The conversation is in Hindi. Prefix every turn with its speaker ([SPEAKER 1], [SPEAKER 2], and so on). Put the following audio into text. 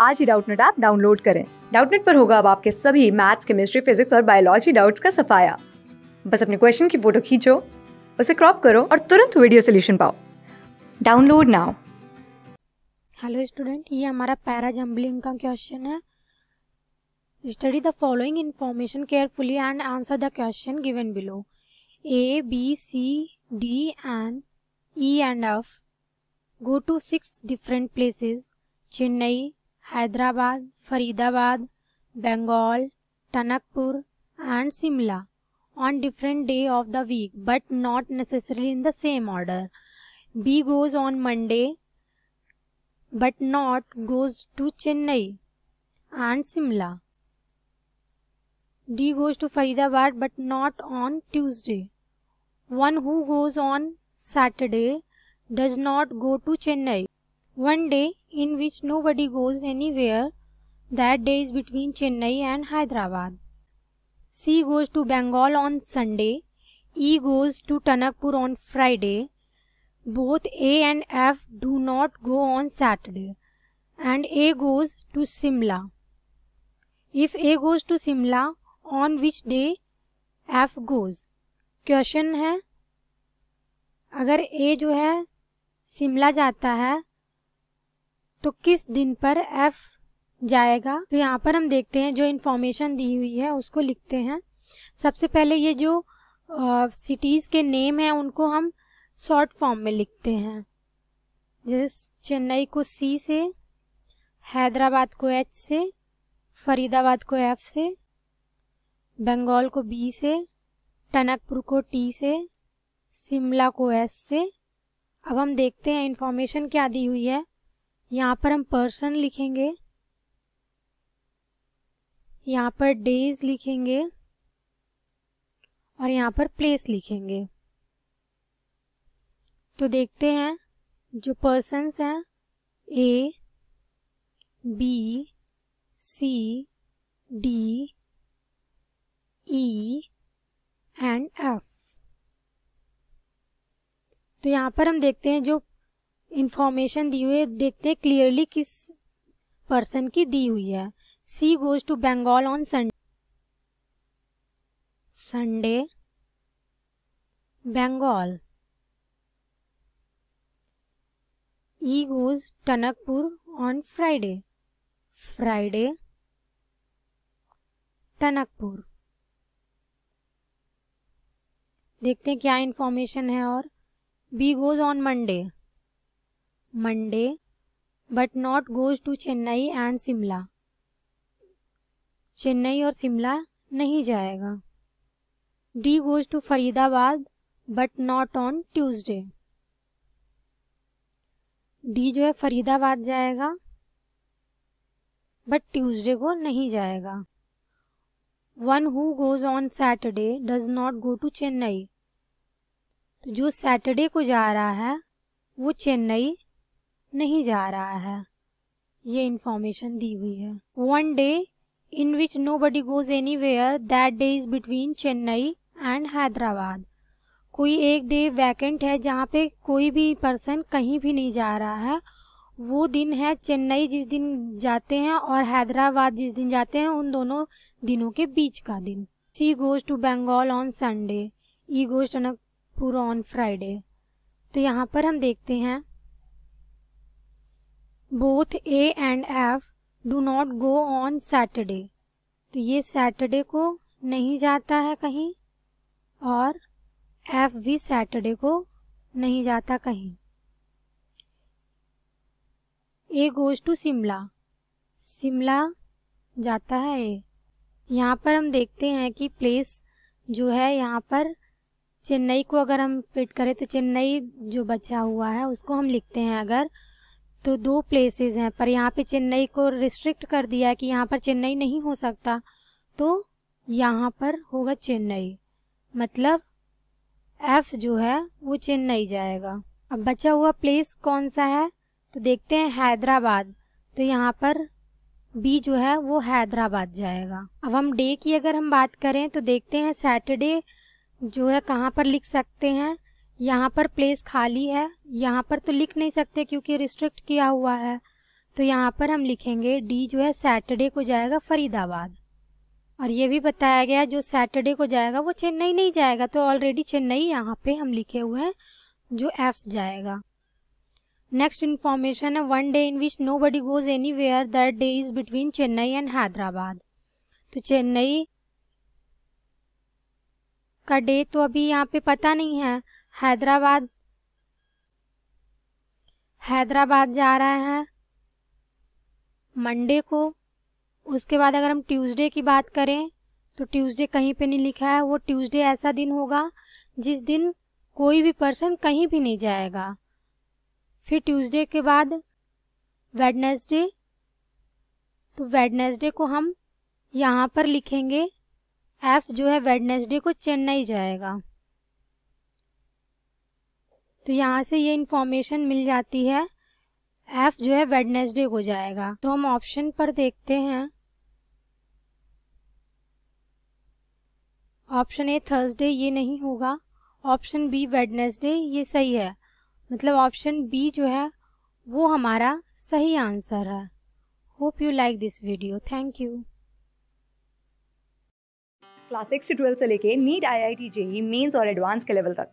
[SPEAKER 1] आज ही डाउटनेट ऐप डाउनलोड करें डाउटनेट पर होगा अब आपके सभी मैथ्स केमिस्ट्री फिजिक्स और बायोलॉजी डाउट्स का सफाया बस अपने क्वेश्चन की फोटो खींचो उसे क्रॉप करो और तुरंत वीडियो सोल्यूशन पाओ डाउनलोड नाउ हेलो स्टूडेंट ये हमारा पैरा जम्बलिंग का क्वेश्चन है study the following information carefully and answer the question given below A B C D and E and F go to six different places Chennai Hyderabad, Faridabad, Bengal, Tanakpur and Simla on different day of the week but not necessarily in the same order. B goes on Monday but not goes to Chennai and Simla. D goes to Faridabad but not on Tuesday. One who goes on Saturday does not go to Chennai. One day in which nobody goes anywhere, that day is between Chennai and Hyderabad. C goes to Bengal on Sunday, E goes to Tanakpur on Friday. Both A and F do not go on Saturday, and A goes to Simla. If A goes to Simla, on which day F goes? Question है अगर ए जो है शिमला जाता है तो किस दिन पर एफ जाएगा तो यहाँ पर हम देखते हैं जो इन्फॉर्मेशन दी हुई है उसको लिखते हैं सबसे पहले ये जो सिटीज़ के नेम है उनको हम शॉर्ट फॉर्म में लिखते हैं जैसे चेन्नई को सी से हैदराबाद को एच से फरीदाबाद को एफ से बंगाल को बी से टनकपुर को टी से शिमला को एस से अब हम देखते हैं इन्फॉर्मेशन क्या दी हुई है यहाँ पर हम पर्सन लिखेंगे यहाँ पर डेज लिखेंगे और यहाँ पर प्लेस लिखेंगे तो देखते हैं जो पर्सनस हैं A B C D E and F तो यहाँ पर हम देखते हैं जो इंफॉर्मेशन दी हुई है देखते हैं क्लियरली किस पर्सन की दी हुई है C goes to Bengal on Sunday Sunday Bengal E goes Tanakpur on Friday Friday Tanakpur देखते हैं क्या इंफॉर्मेशन है और B goes on Monday Monday but not goes to Chennai and Shimla Chennai और शिमला नहीं जाएगा D goes to Faridabad but not on Tuesday D जो है फरीदाबाद जाएगा बट ट्यूजडे को नहीं जाएगा one who goes on Saturday does not go to Chennai तो जो सैटरडे को जा रहा है वो चेन्नई नहीं जा रहा है ये इंफॉर्मेशन दी हुई है one day in which nobody goes anywhere that day is between Chennai and Hyderabad कोई एक डे वैकेंट है जहाँ पे कोई भी पर्सन कहीं भी नहीं जा रहा है वो दिन है चेन्नई जिस दिन जाते हैं और हैदराबाद जिस दिन जाते हैं उन दोनों दिनों के बीच का दिन C goes to Bengal on Sunday E goes Tanakpur on Friday तो यहाँ पर हम देखते हैं both A and F do not go on Saturday तो ये सैटरडे को नहीं जाता है कहीं और एफ भी सैटरडे को नहीं जाता कहीं A goes to Shimla Shimla जाता है ए यहाँ पर हम देखते हैं कि प्लेस जो है यहाँ पर चेन्नई को अगर हम फिट करें तो चेन्नई जो बचा हुआ है उसको हम लिखते हैं अगर तो दो प्लेसेस हैं पर यहाँ पे चेन्नई को रिस्ट्रिक्ट कर दिया है कि यहाँ पर चेन्नई नहीं हो सकता तो यहाँ पर होगा चेन्नई मतलब एफ जो है वो चेन्नई जाएगा अब बचा हुआ प्लेस कौन सा है तो देखते हैं हैदराबाद तो यहाँ पर बी जो है वो हैदराबाद जाएगा अब हम डे की अगर हम बात करें तो देखते हैं सैटरडे जो है कहाँ पर लिख सकते हैं यहाँ पर प्लेस खाली है यहाँ पर तो लिख नहीं सकते क्योंकि रिस्ट्रिक्ट किया हुआ है तो यहाँ पर हम लिखेंगे डी जो है सैटरडे को जाएगा फरीदाबाद और ये भी बताया गया जो सैटरडे को जाएगा वो चेन्नई नहीं जाएगा तो ऑलरेडी चेन्नई यहाँ पे हम लिखे हुए हैं जो एफ जाएगा नेक्स्ट इन्फॉर्मेशन है one day in which nobody goes anywhere that day is between Chennai and Hyderabad तो चेन्नई का डे तो अभी यहाँ पे पता नहीं है हैदराबाद हैदराबाद जा रहे हैं मंडे को उसके बाद अगर हम ट्यूसडे की बात करें तो ट्यूसडे कहीं पे नहीं लिखा है वो ट्यूसडे ऐसा दिन होगा जिस दिन कोई भी पर्सन कहीं भी नहीं जाएगा फिर ट्यूसडे के बाद वेडनेसडे तो वेडनेसडे को हम यहाँ पर लिखेंगे एफ जो है वेडनेसडे को चेन्नई जाएगा तो यहाँ से ये इन्फॉर्मेशन मिल जाती है एफ जो है वेडनेसडे को जाएगा तो हम ऑप्शन पर देखते हैं ऑप्शन ए थर्सडे ये नहीं होगा ऑप्शन बी वेडनेसडे ये सही है मतलब ऑप्शन बी जो है वो हमारा सही आंसर है hope you like this video thank you class six से ट्वेल्थ से लेके NEET I I T JEE mains और एडवांस के लेवल तक